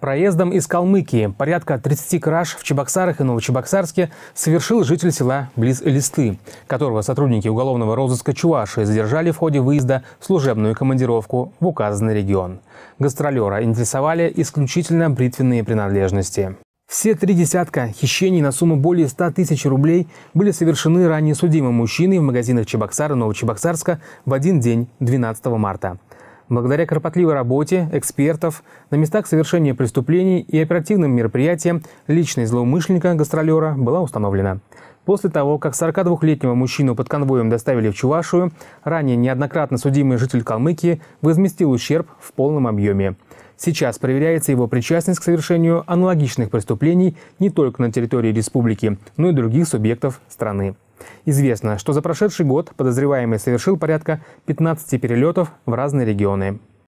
Проездом из Калмыкии порядка 30 краж в Чебоксарах и Новочебоксарске совершил житель села близ Листы, которого сотрудники уголовного розыска Чуваши задержали в ходе выезда в служебную командировку в указанный регион. Гастролера интересовали исключительно бритвенные принадлежности. Все три десятка хищений на сумму более 100 тысяч рублей были совершены ранее судимым мужчиной в магазинах Чебоксара и Новочебоксарска в один день 12 марта. Благодаря кропотливой работе экспертов на местах совершения преступлений и оперативным мероприятиям личность злоумышленника-гастролера была установлена. После того, как 42-летнего мужчину под конвоем доставили в Чувашию, ранее неоднократно судимый житель Калмыкии возместил ущерб в полном объеме. Сейчас проверяется его причастность к совершению аналогичных преступлений не только на территории республики, но и других субъектов страны. Известно, что за прошедший год подозреваемый совершил порядка 15 перелетов в разные регионы.